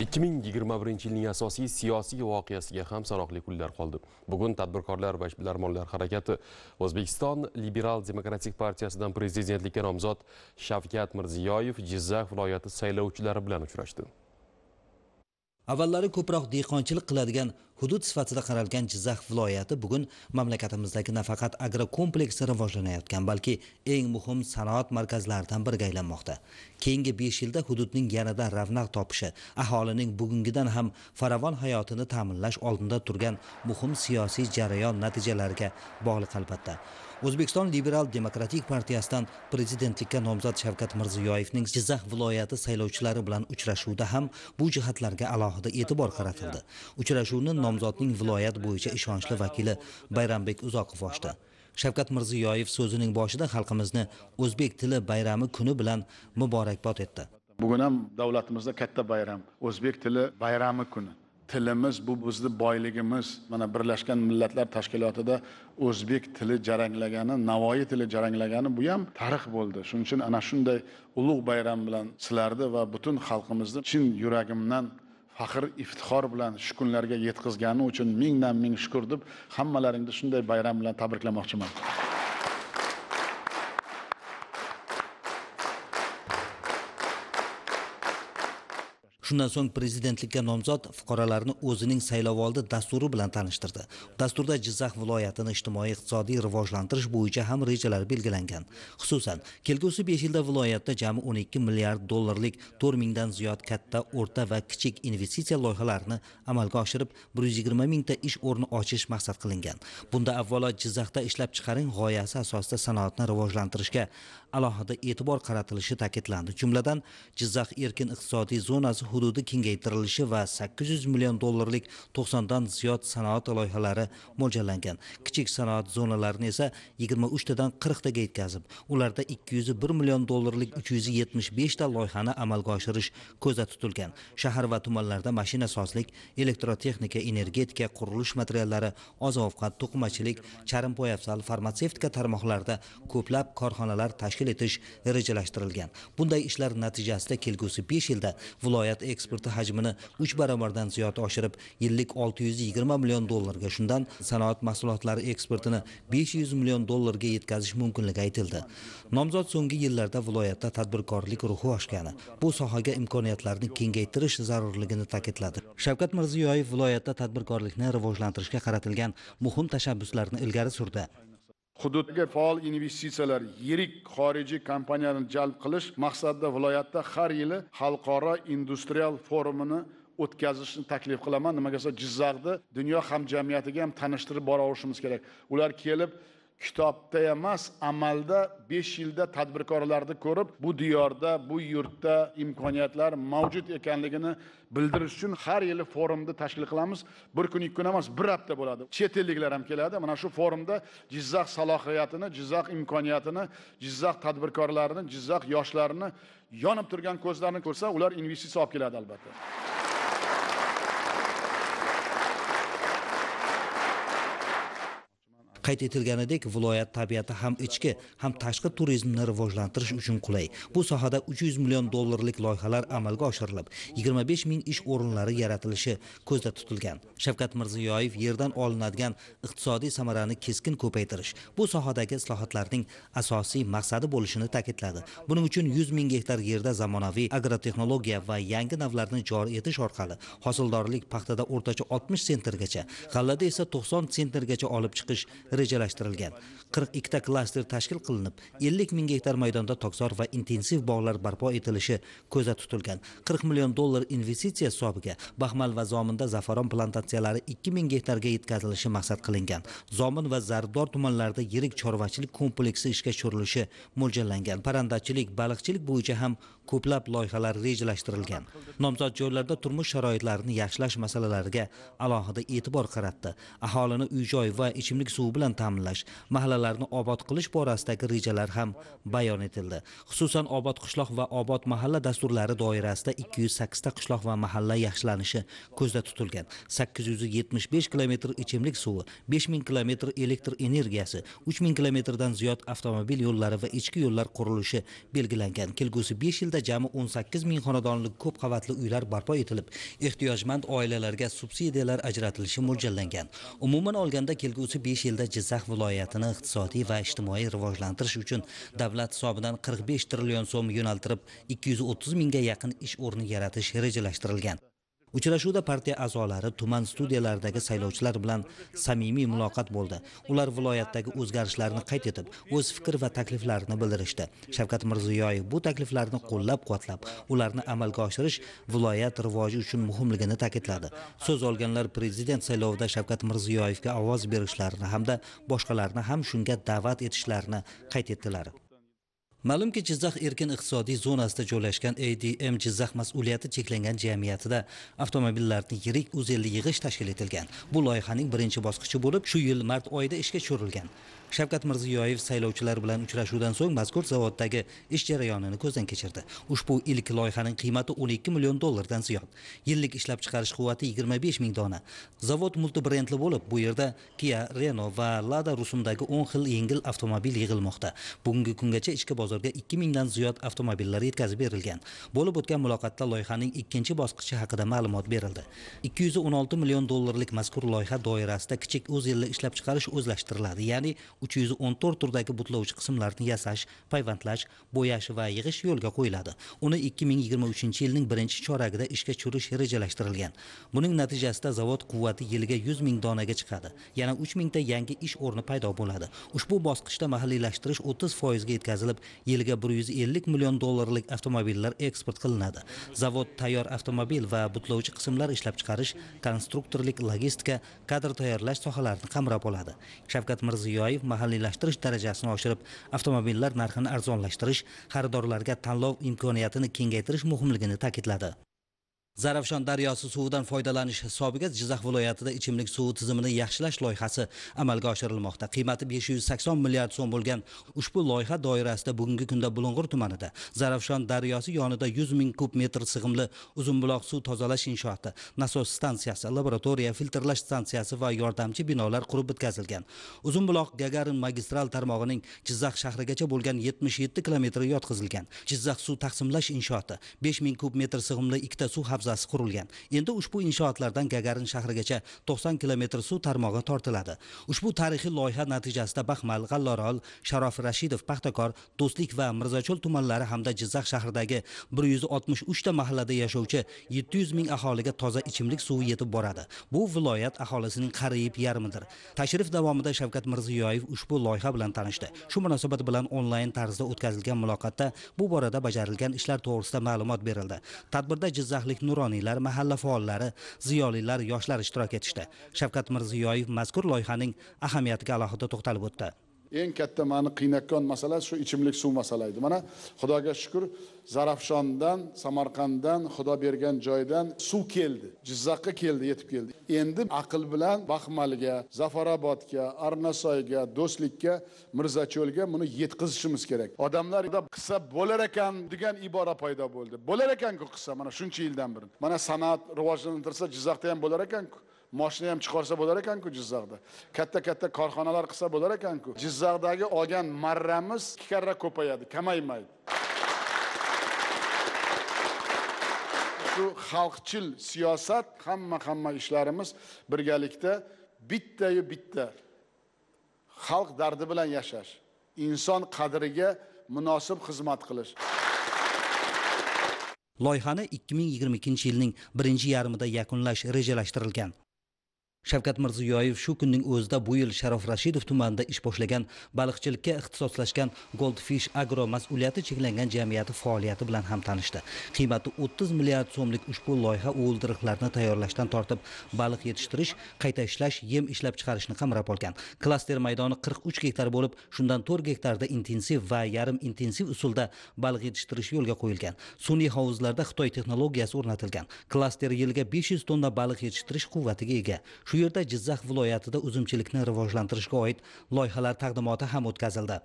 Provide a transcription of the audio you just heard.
2021 yilning asosiy siyosiy voqeasiga ham sanoqli kunlar qoldi bugun tadbirkorlar va ishbilarmonlar harakati o'zbekiston liberal demokratik partiyasidan prezidentlikka nomzod shavkat mirziyoyev jizzax viloyati saylovchilari bilan uchrashdi avvallari ko'proq dehqonchilik qiladigan hudud sifatida qaralgan jizzax viloyati bugun mamlakatimizdagi nafaqat agrokompleks rivojlanayotgan balki eng muhim sanoat markazlaridan biriga aylanmoqda keyingi besh yilda hududning yanada ravnaq topishi aholining bugungidan ham farovon hayotini ta'minlash oldinda turgan muhim siyosiy jarayon natijalariga bog'liq albatta o'zbekiston liberal demokratik partiyasidan prezidentlikka nomzod shavkat mirziyoyevning jizzax viloyati saylovchilari bilan uchrashuvida ham bu jihatlarga alohida e'tibor qaratildi uchrashuvni nomzodning viloyat bo'yicha ishonchli vakili bayrambek uzoqov ochdi shavkat mirziyoyev so'zining boshida xalqimizni o'zbek tili bayrami kuni bilan muborakbod etdi bugun ham davlatimizda katta bayram o'zbek tili bayrami kuni tilimiz bu bizni boyligimiz mana birlashgan millatlar tashkilotida o'zbek tili jaranglagani navoiy tili jaranglagani bu ham tarix bo'ldi shuning uchun ana shunday ulug' bayram bilan sizlarni va butun xalqimizni chin yuragimdan faxr iftixor bilan shu kunlarga yetkazgani uchun mingdan ming shukur deb hammalaringni shunday bayram bilan tabriklamoqchiman shundan so'ng prezidentlikka nomzod fuqarolarni o'zining saylovoldi dasturi bilan tanishtirdi dasturda jizzax viloyatini ijtimoiy iqtisodiy rivojlantirish bo'yicha ham rejalar belgilangan xususan kelgusi besh yilda viloyatda jami o'n ikki milliard dollarlik to'rt mingdan ziyod katta o'rta va kichik investitsiya loyihalarini amalga oshirib bir yuz yigirma mingta ish o'rni ochish maqsad qilingan bunda avvalo jizzaxda ishlab chiqaring g'oyasi asosida sanoatni rivojlantirishga alohida e'tibor qaratilishi ta'kidlandi jumladan jizzax erkin iqtisodiy zonasi hududi kengaytirilishi va 800 million dollarlik 90 dan ziyod sanoat loyihalari mo'ljallangan kichik sanoat zonalarini esa 23 tadan 40 taga yetkazib ularda 201 million dollarlik 375 ta loyihani amalga oshirish ko'zda tutilgan shahar va tumanlarda mashinasozlik elektrotexnika energetika qurilish materiallari oziq ovqat to'qimachilik charm poyafzal farmatsevtika tarmoqlarida ko'plab korxonalar tashkil etish rejalashtirilgan bunday ishlar natijasida kelgusi 5 yilda viloyat eksporti hajmini 3 barobardan ziyod oshirib, yillik 620 million dollarga, shundan sanoat mahsulotlari eksportini 500 million dollarga yetkazish mumkinligi aytildi. Nomzod so'nggi yillarda viloyatda tadbirkorlik ruhi oshgani, bu sohaga imkoniyatlarni kengaytirish zarurligini ta'kidladi. Shavkat Mirziyoyev viloyatda tadbirkorlikni rivojlantirishga qaratilgan muhim tashabbuslarni ilgari surdi. hududga faol investitsiyalar yirik xorijiy kompaniyalarni jalb qilish maqsadida viloyatda har yili xalqaro industrial forumini o'tkazishni taklif qilaman nimaga desa jizzaxni dunyo hamjamiyatiga ham tanishtirib boraverishimiz kerak ular kelib kitobda emas amalda besh yilda tadbirkorlarni ko'rib bu diyorda bu yurtda imkoniyatlar mavjud ekanligini bildirish uchun har yili forumni tashkil qilamiz bir kun ikki kun emas bir hafta bo'ladi chet elliklar ham keladi mana shu forumda jizzax salohiyatini jizzax imkoniyatini jizzax tadbirkorlarini jizzax yoshlarini yonib turgan ko'zlarini ko'rsa ular investitsiya olib keladi albatta qayd etilganidek viloyat tabiati ham ichki ham tashqi turizmni rivojlantirish uchun qulay bu sohada 300 million dollarlik loyihalar amalga oshirilib 25 ming ish o'rinlari yaratilishi ko'zda tutilgan shavkat mirziyoyev yerdan olinadigan iqtisodiy samarani keskin ko'paytirish bu sohadagi islohotlarning asosiy maqsadi bo'lishini ta'kidladi buning uchun 100 ming gektar yerda zamonaviy agrotexnologiya va yangi navlarni joriy etish orqali hosildorlik paxtada o'rtacha 60 sentrgacha g'allada esa 90 sentrgacha olib chiqish rejalashtirilgan qirq ikkita klaster tashkil qilinib ellik ming gektar maydonda tokzor va intensiv bog'lar barpo etilishi ko'zda tutilgan qirq million dollar investitsiya hisobiga baxmal va zominda zafaron plantatsiyalari ikki ming gektarga yetkazilishi maqsad qilingan zomin va zardor tumanlarida yirik chorvachilik kompleksi ishga tushirilishi mo'ljallangan parrandachilik baliqchilik bo'yicha ham ko'plab loyihalar rejalashtirilgan nomzod joylarda turmush sharoitlarini yaxshilash masalalariga alohida e'tibor qaratdi aholini uy joy va ichimlik suvi bilan ta'minlash mahallalarni obod qilish borasidagi rejalar ham bayon etildi xususan obod qishloq va obod mahalla dasturlari doirasida ikki yuz sakkizta qishloq va mahalla yaxshilanishi ko'zda tutilgan sakkiz yuz yetmish besh kilometr ichimlik suvi besh ming kilometr elektr energiyasi uch ming kilometrdan ziyod avtomobil yo'llari va ichki yo'llar qurilishi belgilangan kelgusi besh yilda jami 18 ming xonadonlik ko'p qavatli uylar barpo etilib, ehtiyojmand oilalarga subsidiyalar ajratilishi mo'ljallangan. Umuman olganda kelgusi 5 yilda Jizzax viloyatini iqtisodiy va ijtimoiy rivojlantirish uchun davlat hisobidan 45 trillion so'm yo'naltirib, 230 mingga yaqin ish o'rni yaratish rejalashtirilgan. uchrashuvda partiya a'zolari tuman studiyalaridagi saylovchilar bilan samimiy muloqot bo'ldi ular viloyatdagi o'zgarishlarni qayd etib o'z fikr va takliflarini bildirishdi shavkat mirziyoyev bu takliflarni qo'llab quvvatlab ularni amalga oshirish viloyat rivoji uchun muhimligini ta'kidladi so'z olganlar prezident saylovida shavkat mirziyoyevga ovoz berishlarini hamda boshqalarni ham shunga da'vat etishlarini qayd etdilar ma'lumki jizzax erkin iqtisodiy zonasida joylashgan adm jizzax mas'uliyati cheklangan jamiyatida avtomobillarni yirik uzelli yig'ish tashkil etilgan bu loyihaning birinchi bosqichi bo'lib shu yil mart oyida ishga tushirilgan shavkat mirziyoyev saylovchilar bilan uchrashuvdan so'ng mazkur zavoddagi ish jarayonini ko'zdan kechirdi ushbu ilk loyihaning qiymati 12 million dollardan ziyod yillik ishlab chiqarish quvvati 25 ming dona zavod multibrendli bo'lib bu yerda kia renault va lada rusumdagi 10 xil yengil avtomobil yig'ilmoqda bugungi kungacha ichki bozorga 2000 dan ziyod avtomobillar yetkazib berilgan bo'lib o'tgan muloqotda loyihaning ikkinchi bosqichi haqida ma'lumot berildi 216 million dollarlik mazkur loyiha doirasida kichik o'zelli ishlab chiqarish o'zlashtiriladi ya'ni 314 turdagi butlovchi qismlarni yasash payvandlash bo'yash va yig'ish yo'lga qo'yiladi uni 2023 yilning birinchi choragida ishga tushirish rejalashtirilgan buning natijasida zavod quvvati yiliga 100 ming donaga chiqadi yana 3 mingta yangi ish o'rni paydo bo'ladi ushbu bosqichda mahalliylashtirish 30 foizga yetkazilib yiliga 150 million dollarlik avtomobillar eksport qilinadi zavod tayyor avtomobil va butlovchi qismlar ishlab chiqarish konstruktorlik logistika kadr tayyorlash sohalarini qamrab oladi shavkat mirziyoyev mahalliylashtirish darajasini oshirib avtomobillar narxini arzonlashtirish xaridorlarga tanlov imkoniyatini kengaytirish muhimligini ta'kidladi Zarafshon daryosi suvidan foydalanish hisobiga Jizzax viloyatida ichimlik suvi tizimini yaxshilash loyihasi amalga oshirilmoqda. Qiymati 580 milliard so'm bo'lgan ushbu loyiha doirasida bugungi kunda Bulung'ur tumanida Zarafshon daryosi yonida 100 ming kub metr sig'imli uzunbuloq suv tozalash inshooti, nasos stansiyasi, laboratoriya, filtrlash stansiyasi va yordamchi binolar qurib bitkazilgan. Uzunbuloq Gagarin magistral tarmog'ining Jizzax shahrigacha bo'lgan 77 kilometri yotqizilgan. Jizzax suv taqsimlash inshooti 5 ming kub metr sig'imli ikkita suv havzasi havzasi qurilgan endi ushbu inshootlardan gagarin shahrigacha to'qson kilometr suv tarmog'i tortiladi ushbu tarixiy loyiha natijasida baxmal g'allorol sharof rashidov paxtakor do'stlik va mirzacho'l tumanlari hamda jizzax shahridagi bir yuz oltmish uchta mahallada yashovchi yetti yuz ming aholiga toza ichimlik suvi yetib boradi bu viloyat aholisining qariyb yarmidir tashrif davomida shavkat mirziyoyev ushbu loyiha bilan tanishdi shu munosabat bilan onlayn tarzda o'tkazilgan muloqotda bu borada bajarilgan ishlar to'g'risida ma'lumot berildi tadbirda jizzaxlik nuroniylar mahalla faollari ziyolilar yoshlar ishtirok etishdi shavkat mirziyoyev mazkur loyihaning ahamiyatiga alohida to'xtalib o'tdi eng katta mani qiynayotgan masala shu ichimlik suv masala edi mana xudoga shukur zarafshondan samarqanddan xudo bergan joydan suv keldi jizzaxga keldi yetib keldi endi aql bilan baxmalga zafarobodga arnasoyga do'stlikka mirzacho'lga buni yetkazishimiz kerak odamlarda qissa bo'lar ekan degan ibora paydo bo'ldi bo'lar ekanku qissa mana shuncha yildan beri mana san'at rivojlantirsa jizzaxda ham bo'lar ekanku moshina ham chiqarsa bo'lar ekan-ku Jizzaxda. Katta-katta korxonalar qilsa bo'lar ekan-ku. Jizzaxdagi olgan marramiz ikki karra ko'payadi, kamaymaydi. Shu xalqchil siyosat hamma-hamma ishlarimiz birgalikda bittayu bitta xalq dardi bilan yashash, inson qadriga munosib xizmat qilish. loyihani 2022 yilning birinchi yarmida yakunlash rejalashtirilgan shavkat mirziyoyev shu kunning o'zida bu yil sharof rashidov tumanida ish boshlagan baliqchilikka ixtisoslashgan goldfish agro mas'uliyati cheklangan jamiyati faoliyati bilan ham tanishdi qiymati o'ttiz milliard so'mlik ushbu loyiha o'ldiriqlarni tayyorlashdan tortib baliq yetishtirish qayta ishlash yem ishlab chiqarishni qamrab olgan klaster maydoni qirq uch gektar bo'lib shundan to'rt gektarda intensiv va yarim intensiv usulda baliq yetishtirish yo'lga qo'yilgan sun'iy hovuzlarda xitoy texnologiyasi o'rnatilgan klaster yiliga besh yuz tonna baliq yetishtirish quvvatiga ega shu bu yerda jizzax viloyatida uzumchilikni rivojlantirishga oid loyihalar taqdimoti ham o'tkazildi